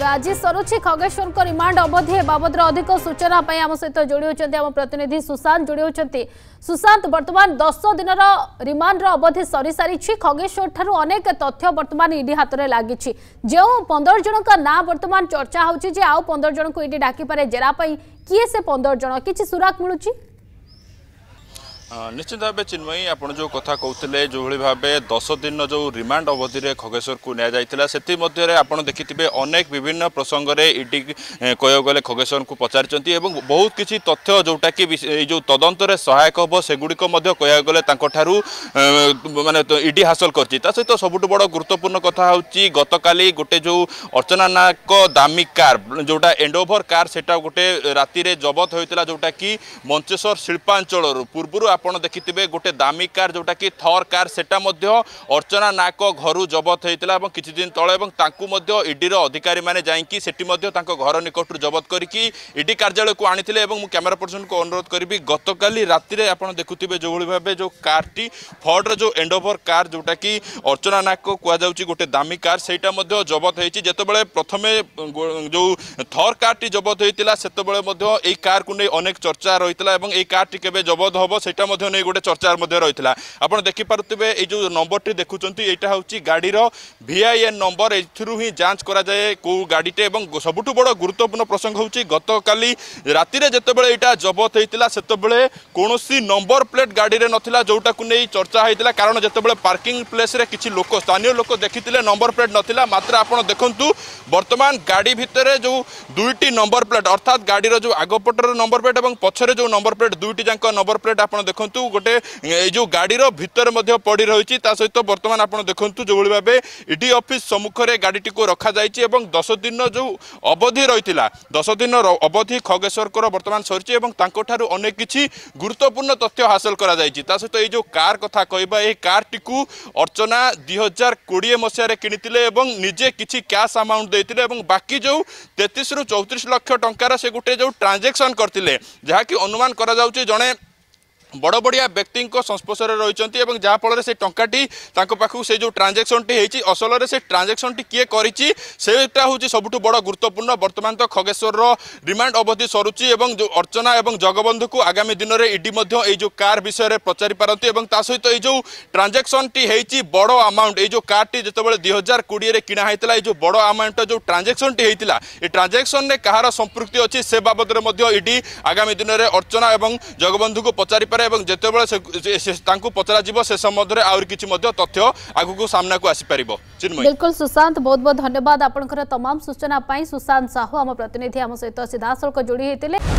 आज सरुची खगेश्वर रिमांड अवधि बाबद अधिक सूचना आम सहित जोड़ी आम प्रतिनिधि सुशांत जोड़ी सुशांत बर्तमान दस दिन रिमांड अवधि सरी सारी खगेश्वर ठार् अनेक तथ्य बर्तमान ईडी हाथ में लगी पंदर जन ना बर्तमान चर्चा हो पंदर जन को ईडी डाकिपे जेरापाई किए से पंदर जन कि सुराक मिलूँ ନିଶ୍ଚିତ ଭାବେ ଚିନ୍ମୟୀ ଆପଣ ଯେଉଁ କଥା କହୁଥିଲେ ଯେଉଁଭଳି ଭାବେ ଦଶ ଦିନ ଯେଉଁ ରିମାଣ୍ଡ ଅବଧିରେ ଖଗେଶ୍ୱରକୁ ନିଆଯାଇଥିଲା ସେଥିମଧ୍ୟରେ ଆପଣ ଦେଖିଥିବେ ଅନେକ ବିଭିନ୍ନ ପ୍ରସଙ୍ଗରେ ଇଡି କହିବାକୁ ଗଲେ ଖଗେଶ୍ୱରଙ୍କୁ ପଚାରିଛନ୍ତି ଏବଂ ବହୁତ କିଛି ତଥ୍ୟ ଯେଉଁଟାକି ଏଇ ଯେଉଁ ତଦନ୍ତରେ ସହାୟକ ହେବ ସେଗୁଡ଼ିକ ମଧ୍ୟ କହିବାକୁ ଗଲେ ତାଙ୍କଠାରୁ ମାନେ ଇଡି ହାସଲ କରିଛି ତା ସହିତ ସବୁଠୁ ବଡ଼ ଗୁରୁତ୍ୱପୂର୍ଣ୍ଣ କଥା ହେଉଛି ଗତକାଲି ଗୋଟେ ଯେଉଁ ଅର୍ଚ୍ଚନା ନାୟକ ଦାମୀ କାର୍ ଯେଉଁଟା ଏଣ୍ଡଓଭର କାର୍ ସେଟା ଗୋଟେ ରାତିରେ ଜବତ ହୋଇଥିଲା ଯେଉଁଟାକି ମଞ୍ଚେଶ୍ୱର ଶିଳ୍ପାଞ୍ଚଳରୁ ପୂର୍ବରୁ ଆପଣ ଦେଖିଥିବେ ଗୋଟେ ଦାମୀ କାର୍ ଯେଉଁଟାକି ଥର୍ କାର୍ ସେଟା ମଧ୍ୟ ଅର୍ଚ୍ଚନା ନାୟକ ଘରୁ ଜବତ ହୋଇଥିଲା ଏବଂ କିଛି ଦିନ ତଳେ ଏବଂ ତାଙ୍କୁ ମଧ୍ୟ ଇଡିର ଅଧିକାରୀମାନେ ଯାଇକି ସେଠି ମଧ୍ୟ ତାଙ୍କ ଘର ନିକଟରୁ ଜବତ କରିକି ଇଡି କାର୍ଯ୍ୟାଳୟକୁ ଆଣିଥିଲେ ଏବଂ ମୁଁ କ୍ୟାମେରା ପର୍ସନକୁ ଅନୁରୋଧ କରିବି ଗତକାଲି ରାତିରେ ଆପଣ ଦେଖୁଥିବେ ଯେଉଁଭଳି ଭାବେ ଯେଉଁ କାର୍ଟି ଫର୍ଡ଼ର ଯେଉଁ ଏଣ୍ଡୋଭର କାର୍ ଯେଉଁଟାକି ଅର୍ଚ୍ଚନା ନାୟକ କୁହାଯାଉଛି ଗୋଟେ ଦାମୀ କାର୍ ସେଇଟା ମଧ୍ୟ ଜବତ ହୋଇଛି ଯେତେବେଳେ ପ୍ରଥମେ ଯେଉଁ ଥର୍ କାର୍ଟି ଜବତ ହୋଇଥିଲା ସେତେବେଳେ ମଧ୍ୟ এই কারকু নিয়ে অনেক চর্চা রয়েছে এবং এই কারটি কেবে জবত হব সেটা ମଧ୍ୟ ନେଇ ଗୋଟେ ଚର୍ଚ୍ଚା ମଧ୍ୟ ରହିଥିଲା ଆପଣ ଦେଖିପାରୁଥିବେ ଏଇ ଯେଉଁ ନମ୍ବରଟି ଦେଖୁଛନ୍ତି ଏଇଟା ହେଉଛି ଗାଡ଼ିର ଭି ଆଇ ଏନ୍ ନମ୍ବର ଏଥିରୁ ହିଁ ଯାଞ୍ଚ କରାଯାଏ କେଉଁ ଗାଡ଼ିଟେ ଏବଂ ସବୁଠୁ ବଡ଼ ଗୁରୁତ୍ୱପୂର୍ଣ୍ଣ ପ୍ରସଙ୍ଗ ହେଉଛି ଗତକାଲି ରାତିରେ ଯେତେବେଳେ ଏଇଟା ଜବତ ହେଇଥିଲା ସେତେବେଳେ କୌଣସି ନମ୍ବର ପ୍ଲେଟ୍ ଗାଡ଼ିରେ ନଥିଲା ଯେଉଁଟାକୁ ନେଇ ଚର୍ଚ୍ଚା ହେଇଥିଲା କାରଣ ଯେତେବେଳେ ପାର୍କିଂ ପ୍ଲେସ୍ରେ କିଛି ଲୋକ ସ୍ଥାନୀୟ ଲୋକ ଦେଖିଥିଲେ ନମ୍ବର ପ୍ଲେଟ୍ ନଥିଲା ମାତ୍ର ଆପଣ ଦେଖନ୍ତୁ ବର୍ତ୍ତମାନ ଗାଡ଼ି ଭିତରେ ଯେଉଁ ଦୁଇଟି ନମ୍ବର ପ୍ଲେଟ୍ ଅର୍ଥାତ୍ ଗାଡ଼ିର ଯେଉଁ ଆଗପଟର ନମ୍ବର ପ୍ଲେଟ୍ ଏବଂ ପଛରେ ଯେଉଁ ନମ୍ବର ପ୍ଲେଟ୍ ଦୁଇଟି ଯାକ ନମ୍ବର ପ୍ଲେଟ୍ ଆପଣ ଦେଖନ୍ତୁ দেখন্তু গোটে এই যে গাড়ির ভিতরে মধ্যে পড়ি রয়েছে তা সহ বর্তমান আপনার দেখন্তু যেভাবে ভাবে ইডি অফিস সম্মুখে গাড়িটি রখা যাই এবং দশ দিন যে অবধি রয়েছিল দশ দিন অবধি খগেশ্বরকর বর্তমান সরিছে এবং তাঠার অনেক কিছু গুরুত্বপূর্ণ তথ্য হাসল করা যাই তা সহ এই যে কার কথা কহবা এই কারটি অর্চনা দুই হাজার কোড়িয়ে মশায় কিণিলে এবং নিজে কিছু ক্যাশ আমাউন্ট দিয়ে এবং বাকি যে তেত্রিশ রু চৌত্রিশ লক্ষ টঙ্কার সে গোটে যে ট্রাঞ্জাকশন করলে যা কি অনুমান করা যাচ্ছে জনে ବଡ଼ ବଡ଼ିଆ ବ୍ୟକ୍ତିଙ୍କ ସଂସ୍ପର୍ଶରେ ରହିଛନ୍ତି ଏବଂ ଯାହାଫଳରେ ସେ ଟଙ୍କାଟି ତାଙ୍କ ପାଖକୁ ସେ ଯେଉଁ ଟ୍ରାଞ୍ଜାକ୍ସନ୍ଟି ହେଇଛି ଅସଲରେ ସେ ଟ୍ରାଞ୍ଜାକ୍ସନ୍ଟି କିଏ କରିଛି ସେଇଟା ହେଉଛି ସବୁଠୁ ବଡ଼ ଗୁରୁତ୍ୱପୂର୍ଣ୍ଣ ବର୍ତ୍ତମାନ ତ ଖଗେଶ୍ୱରର ରିମାଣ୍ଡ ଅବଧି ସରୁଛି ଏବଂ ଯେଉଁ ଅର୍ଚ୍ଚନା ଏବଂ ଜଗବନ୍ଧୁକୁ ଆଗାମୀ ଦିନରେ ଇଡି ମଧ୍ୟ ଏଇ ଯେଉଁ କାର୍ ବିଷୟରେ ପଚାରି ପାରନ୍ତି ଏବଂ ତା ସହିତ ଏଇ ଯେଉଁ ଟ୍ରାଞ୍ଜାକ୍ସନ୍ଟି ହେଇଛି ବଡ଼ ଆମାଉଣ୍ଟ ଏଇ ଯେଉଁ କାର୍ଟି ଯେତେବେଳେ ଦୁଇ ହଜାର କୋଡ଼ିଏରେ କିଣା ହେଇଥିଲା ଏଇ ଯେଉଁ ବଡ଼ ଆମାଉଣ୍ଟର ଯେଉଁ ଟ୍ରାଞ୍ଜାକ୍ସନ୍ଟି ହେଇଥିଲା ଏ ଟ୍ରାଞ୍ଜାକ୍ସନ୍ରେ କାହାର ସମ୍ପୃକ୍ତି ଅଛି ସେ ବାବଦରେ ମଧ୍ୟ ଇଡି ଆଗାମୀ ଦିନରେ ଅର୍ଚ୍ଚନା ଏବଂ ଜଗବନ୍ଧୁକୁ ପଚାରି এবং যেতেবেলে সে তাকে পচরাজিব সে সমুদ্ররে আর কিছু মধ্যে তথ্য আগু কো سامنا কো আসি পারিব চিনময় একদম সুশান্ত বহুত বহ ধন্যবাদ আপন করে तमाम सूचना পাই সুশান্ত সাহু আম প্রতিনিধি আম সৈতা সিধা সরক জুড়ে হেতেলে